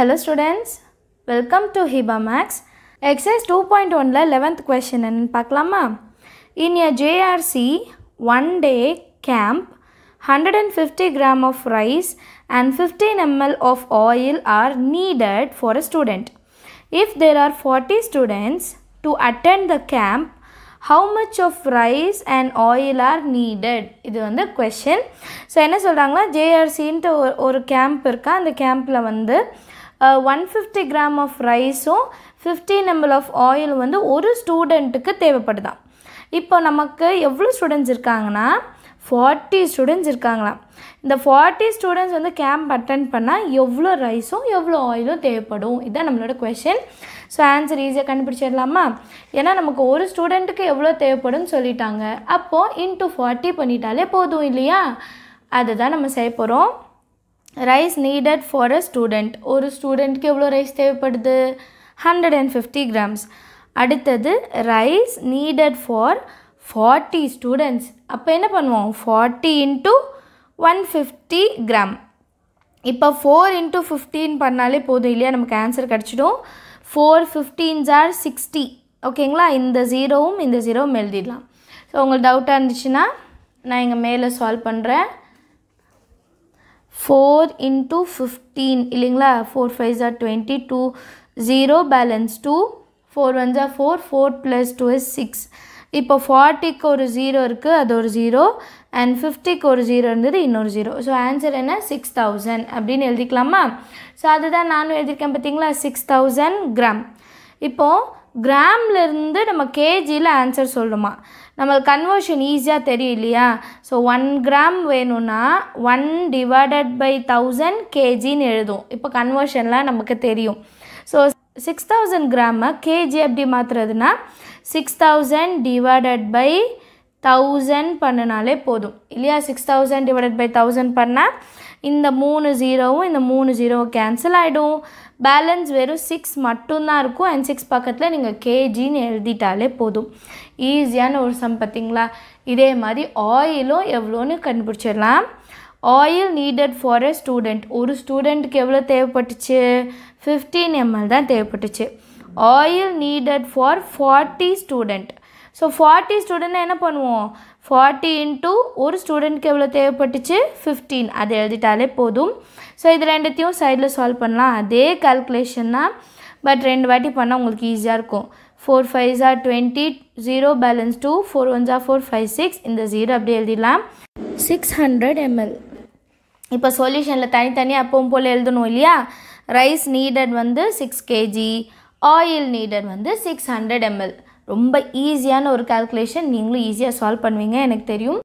hello students welcome to Hiba maths exercise two point ஒனில் eleventh question என்னென்னு பார்க்கலாமா in a JRC one day camp hundred and fifty gram of rice and fifteen ml of oil are needed for a student if there are forty students to attend the camp how much of rice and oil are needed இது வந்து question so என்ன சொல்கிறாங்கன்னா ஜேஆர்சின்ட்டு ஒரு ஒரு camp இருக்கா அந்த கேம்பில் வந்து ஒன் ஃபிஃப்டி கிராம் ஆஃப் ரைஸும் ஃபிஃப்டி எம்எல் ஆஃப் ஆயில் வந்து ஒரு ஸ்டூடெண்ட்டுக்கு தேவைப்படுதான் இப்போ நமக்கு எவ்வளோ ஸ்டூடெண்ட்ஸ் இருக்காங்கன்னா ஃபார்ட்டி ஸ்டூடெண்ட்ஸ் இருக்காங்களாம் இந்த ஃபார்ட்டி ஸ்டூடெண்ட்ஸ் வந்து கேம்ப் அட்டன் பண்ணால் எவ்வளோ ரைஸும் எவ்வளோ ஆயிலும் தேவைப்படும் இதுதான் நம்மளோட கொஷின் ஸோ ஆன்சர் ஈஸியாக கண்டுபிடிச்சிடலாமா ஏன்னா நமக்கு ஒரு ஸ்டூடெண்ட்டுக்கு எவ்வளோ தேவைப்படும்னு சொல்லிட்டாங்க அப்போது இன்ட்டு ஃபார்ட்டி பண்ணிட்டாலே போதும் இல்லையா அதுதான் நம்ம செய்ய போகிறோம் rice needed for a student ஒரு ஸ்டூடெண்ட்க்கு எவ்வளோ ரைஸ் தேவைப்படுது ஹண்ட்ரட் அண்ட் ஃபிஃப்டி கிராம்ஸ் அடுத்தது rice needed for forty students அப்போ என்ன பண்ணுவோம் forty into one fifty gram இப்போ ஃபோர் இன்ட்டு ஃபிஃப்டின்னு பண்ணாலே போதும் இல்லையா நமக்கு ஆன்சர் கிடச்சிடும் ஃபோர் ஃபிஃப்டீன்ஸ் ஆர் சிக்ஸ்டி ஓகேங்களா இந்த ஜீரோவும் இந்த ஜீரோவும் எழுதிடலாம் ஸோ உங்களுக்கு டவுட்டாக இருந்துச்சுன்னா நான் இங்கே மேலே சால்வ் பண்ணுறேன் ஃபோர் இன்ட்டு ஃபிஃப்டீன் இல்லைங்களா ஃபோர் ஃபைவ் ஜார் twenty two zero balance two four one ஜார் four four plus two is six இப்போ ஃபார்ட்டிக்கு ஒரு ஜீரோ இருக்குது அது ஒரு ஜீரோ அண்ட் ஃபிஃப்டிக்கு ஒரு ஜீரோ இருந்தது இன்னொரு ஜீரோ ஸோ ஆன்சர் என்ன சிக்ஸ் தௌசண்ட் அப்படின்னு எழுதிக்கலாமா ஸோ அதுதான் நானும் எழுதியிருக்கேன் பார்த்தீங்களா சிக்ஸ் தௌசண்ட் கிராம் இப்போது கிராம்லேருந்து நம்ம கேஜியில் ஆன்சர் சொல்லணுமா நம்மளுக்கு கன்வர்ஷன் ஈஸியாக தெரியும் இல்லையா ஸோ ஒன் கிராம் வேணும்னா ஒன் டிவைடட் பை தௌசண்ட் கேஜின்னு எழுதும் இப்போ கன்வர்ஷன்லாம் நமக்கு தெரியும் ஸோ சிக்ஸ் தௌசண்ட் கிராமை கேஜி எப்படி மாற்றுறதுன்னா six thousand divided by thousand பண்ணினாலே போதும் இல்லையா six thousand divided by thousand பண்ணால் இந்த மூணு ஜீரோவும் இந்த மூணு ஜீரோவும் கேன்சல் ஆகிடும் பேலன்ஸ் வெறும் சிக்ஸ் மட்டும்தான் இருக்கும் அண்ட் சிக்ஸ் பக்கத்தில் நீங்கள் கேஜின்னு எழுதிட்டாலே போதும் ஈஸியான ஒரு சம் பார்த்திங்களா இதே மாதிரி ஆயிலும் எவ்வளோன்னு கண்டுபிடிச்சிடலாம் oil needed for a student ஒரு ஸ்டூடெண்ட்டுக்கு எவ்வளோ தேவைப்பட்டுச்சு ஃபிஃப்டீன் எம்எல் தான் தேவைப்பட்டுச்சு oil needed for forty student so forty student என்ன பண்ணுவோம் ஃபார்ட்டி இன்ட்டு ஒரு ஸ்டூடெண்ட்க்கு எவ்வளோ தேவைப்பட்டுச்சு ஃபிஃப்டீன் அதை எழுதிட்டாலே போதும் ஸோ இது ரெண்டுத்தையும் சைடில் சால்வ் பண்ணலாம் அதே கால்குலேஷன்னா பட் ரெண்டு வாட்டி பண்ணால் உங்களுக்கு ஈஸியாக இருக்கும் ஃபோர் ஃபைவ் ஜார் twenty zero balance two four one ஜார் ஃபோர் ஃபைவ் சிக்ஸ் இந்த ஜீரோ அப்படி எழுதிடலாம் சிக்ஸ் ஹண்ட்ரட் எம்எல் இப்போ சொல்யூஷனில் தனித்தனியாக அப்பவும் போல் எழுதணும் இல்லையா ரைஸ் நீடட் வந்து சிக்ஸ் கேஜி ஆயில் நீடட் வந்து சிக்ஸ் ஹண்ட்ரட் எம்எல் ரொம்ப ஈஸியான ஒரு கால்குலேஷன் நீங்களும் ஈஸியாக சால்வ் பண்ணுவீங்க எனக்கு தெரியும்